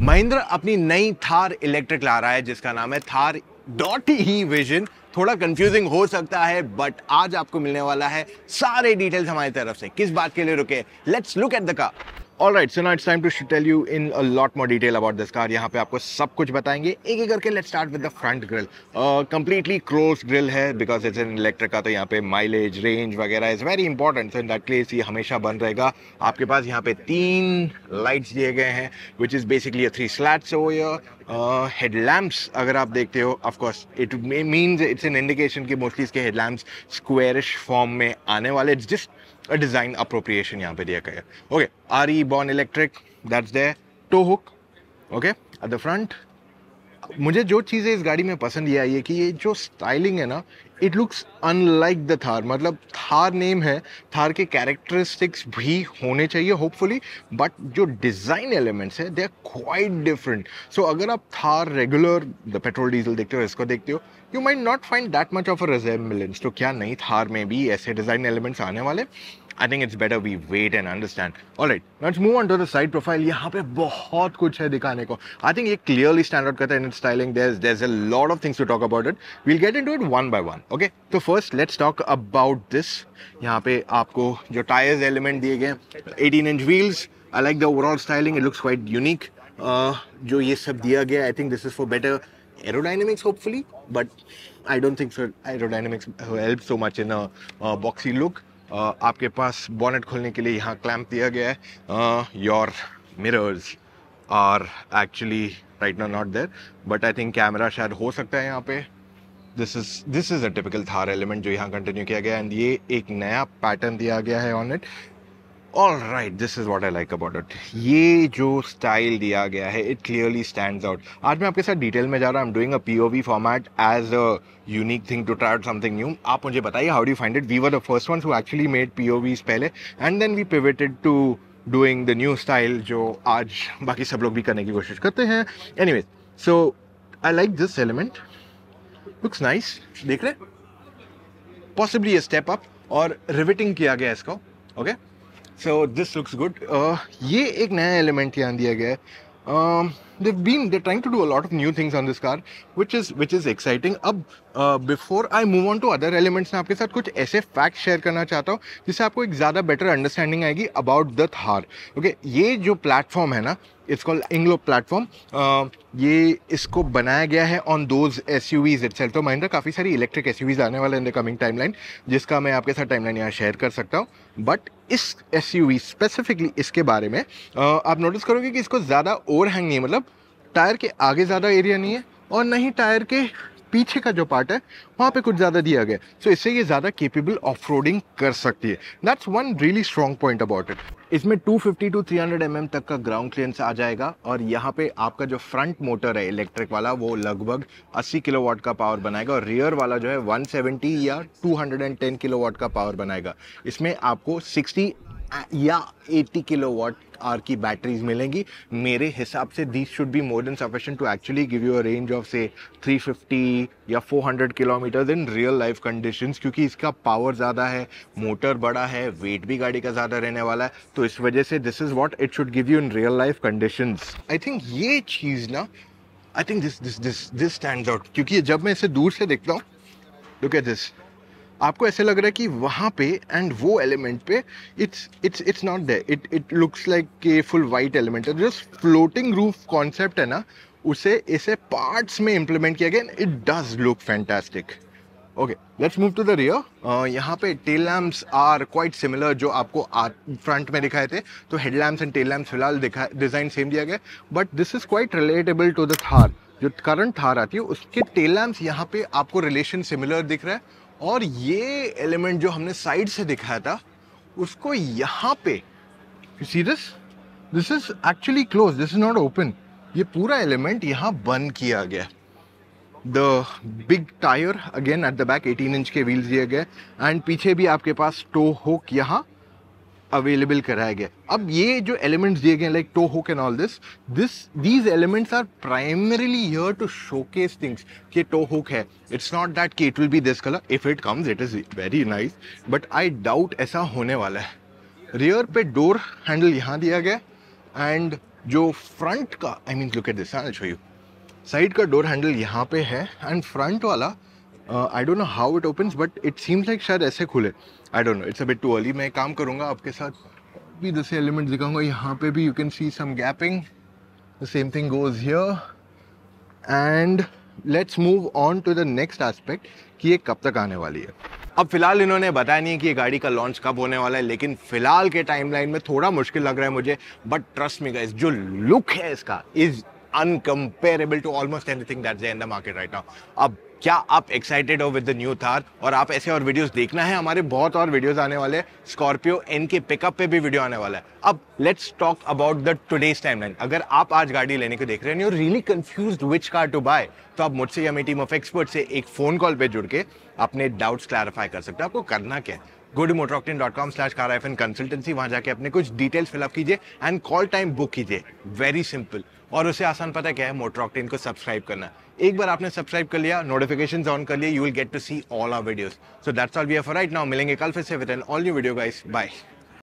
महिंद्र अपनी नई थार इलेक्ट्रिक ला रहा है जिसका नाम है थार डॉट ही विजन थोड़ा कंफ्यूजिंग हो सकता है बट आज आपको मिलने वाला है सारे डिटेल्स हमारी तरफ से किस बात के लिए रुके let's look at the car all right so night time to tell you in a lot more detail about this car यहाँ पे आपको सब कुछ बताएंगे एक एक करके let start with the front grill completely close grill है बिकॉज इट्स एन इलेक्ट्रिक का तो यहाँ पे माइलेज रेंज वगैरह is very important so in that place ये हमेशा बन रहेगा आपके पास यहाँ पे तीन लाइट्स दिए गए हैं which is basically three slats हो या हेडलैम्प्स अगर आप देखते हो of course it means it's an indication कि मोस्टली इसके हेडलैम्प्स स्क्वेरिश फॉर्म में आने वाले it's just a design appropriation yahan pe diya gaya okay re born electric that's there tow hook okay at the front मुझे जो चीज़ें इस गाड़ी में पसंद ये आई है कि ये जो स्टाइलिंग है ना it looks unlike the Thar मतलब थार नेम है थार के कैरेक्टरिस्टिक्स भी होने चाहिए होपफुली बट जो डिज़ाइन एलिमेंट्स है they are quite different so अगर आप Thar regular the petrol diesel देखते हो इसको देखते हो you might not find that much of a resemblance तो क्या नहीं थार में भी ऐसे डिज़ाइन एलिमेंट्स आने वाले I think it's better we wait and understand all right let's move on to the side profile यहाँ पे बहुत कुछ है दिखाने को आई थिंक ये क्लियरली स्टैंड आउट करता है in styling there there a lot of things to talk about it we'll get in to it one by one okay तो first let's talk about this यहाँ पे आपको जो tyres element दिए गए eighteen inch wheels I like the overall styling it looks quite unique जो ये सब दिया गया I think this is for better aerodynamics hopefully but i don't think so aerodynamics helps so much in a, a boxy look uh, आपके पास bonnet खोलने के लिए यहाँ क्लैम्प दिया गया है your mirrors are actually right now not there but I think camera शायद हो सकता है यहाँ पे this is this is a typical Thar element जो यहाँ कंटिन्यू किया गया एंड ये एक नया पैटर्न दिया गया है on it all right this is what I like about it ये जो स्टाइल दिया गया है इट क्लियरली स्टैंड आउट आज मैं आपके साथ डिटेल में जा रहा हूँ doing a P O V format as a unique thing to try out something new आप मुझे बताइए how do find it we were the first one who actually made P O Vs पहले and then we pivoted to doing the new style जो आज बाकी सब लोग भी करने की कोशिश करते हैं any anyways so I like this element looks nice देख रहे पॉसिबली ये स्टेप अप और रिविटिंग किया गया इसको okay okay? So this looks good ये एक नया एलिमेंट यहाँ दिया गया है um, they've been they're trying to do a lot of new things on this car which is which is exciting अब before I move on to other elements मैं आपके साथ कुछ ऐसे फैक्ट शेयर करना चाहता हूँ जिससे आपको एक ज़्यादा बेटर अंडरस्टैंडिंग आएगी अबाउट द थार ओके ये जो प्लेटफॉर्म है ना इट्स कॉल्ड इंग्लो प्लेटफॉर्म ये इसको बनाया गया है on those S U Vs it's तो महिंद्रा काफ़ी सारी इलेक्ट्रिक एस यू वीज आने वाले इन द कमिंग टाइम लाइन जिसका मैं आपके साथ टाइम लाइन यहाँ शेयर कर सकता हूँ बट इस एस यू वी स्पेसिफिकली इसके बारे में uh, आप नोटिस करोगे कि इसको ज़्यादा ओवर हैंग नहीं है मतलब टायर के आगे ज़्यादा एरिया नहीं है और ना ही टायर के पीछे का जो पार्ट है वहाँ पे कुछ ज़्यादा दिया गया सो so, इससे ये ज़्यादा केपेबल ऑफ कर सकती है that's one really strong point about it इसमें 250 टू 300 mm तक का ग्राउंड क्लियरेंस आ जाएगा और यहाँ पे आपका जो फ्रंट मोटर है इलेक्ट्रिक वाला वो लगभग 80 किलोवाट का पावर बनाएगा और रियर वाला जो है 170 या 210 किलोवाट का पावर बनाएगा इसमें आपको 60 या 80 किलो वॉट आर की बैटरीज मिलेंगी मेरे हिसाब से these should be more than sufficient to actually give you a range of say 350 या 400 kilometre in real life condition क्योंकि इसका पावर ज़्यादा है मोटर बड़ा है वेट भी गाड़ी का ज़्यादा रहने वाला है तो इस वजह से this is what it should give you in real life condition I think ये चीज़ ना I think this this this this stand out क्योंकि जब मैं इसे दूर से देखता हूँ लुक एट दिस आपको ऐसे लग रहा है कि वहाँ पे एंड वो एलिमेंट पे it's it's it's not there it it looks like के फुल वाइट एलिमेंट है जस्ट फ्लोटिंग रूफ कॉन्सेप्ट है ना उसे इसे पार्ट्स में इम्प्लीमेंट किया गया it does look fantastic okay let's move to the rear यहाँ पे tail lamps are quite similar जो आपको फ्रंट में दिखाए थे तो head lamps and tail lamps फिलहाल दिखा डिज़ाइन सेम दिया गया but this is quite relatable to the Thar जो करंट थार आती है उसके टेल लैम्प्स यहाँ पे आपको रिलेशन सिमिलर दिख रहा है और ये एलिमेंट जो हमने साइड से दिखाया था उसको यहाँ पे see this this is actually close this is not open ये पूरा एलिमेंट यहाँ बंद किया गया the big tyre again at the back 18 inch के व्हील्स दिए गए एंड पीछे भी आपके पास टो होक यहाँ अवेलेबल कराया गया अब ये जो एलिमेंट्स दिए गए like tow hook and all this this these elements are primarily here to showcase things कि टो हुक है इट्स नॉट दैट कि it will be this colour if it comes it is very nice but I doubt ऐसा होने वाला है rear पे door handle यहाँ दिया गया एंड जो फ्रंट का I mean look at this you side का डोर हैंडल यहाँ पे है एंड फ्रंट वाला I don't know how it opens but it seems like शायद ऐसे खुले I don't know it's a bit too early मैं काम करूंगा आपके साथ भी जैसे एलिमेंट दिखाऊंगा यहाँ पे भी you can see some gapping the same thing goes here and let's move on to the next aspect कि ये कब तक आने वाली है अब फिलहाल इन्होंने बताया नहीं कि ये गाड़ी का लॉन्च कब होने वाला है लेकिन फिलहाल के टाइमलाइन में थोड़ा मुश्किल लग रहा है मुझे बट ट्रस्ट मी गाइस जो लुक है इसका is uncomparable to almost anything that's in the market right now अब क्या आप एक्साइटेड हो विद द न्यू थार और आप ऐसे और वीडियोस देखना है हमारे बहुत और वीडियोस आने वाले स्कॉर्पियो एन के पिकअप पे भी वीडियो आने वाला है अब let's talk about the today's timeline अगर आप आज गाड़ी लेने को देख रहे हैं you really confuse which car to buy तो आप मुझसे या मेरी टीम ऑफ एक्सपर्ट से एक फोन कॉल पर जुड़ के अपने डाउट्स क्लैरिफाई कर सकते हो आपको करना क्या है go dot com slash car F N consultancy वहां जाके अपने कुछ डिटेल्स फिलअप कीजिए एंड कॉल टाइम बुक कीजिए वेरी सिंपल और उसे आसान पता क्या है मोटरऑक्टेन को सब्सक्राइब करना एक बार आपने सब्सक्राइब कर लिया नोटिफिकेशन ऑन कर लिया you will get to see all our videos so that's all we have right now मिलेंगे कल फिर से with an all new video guys bye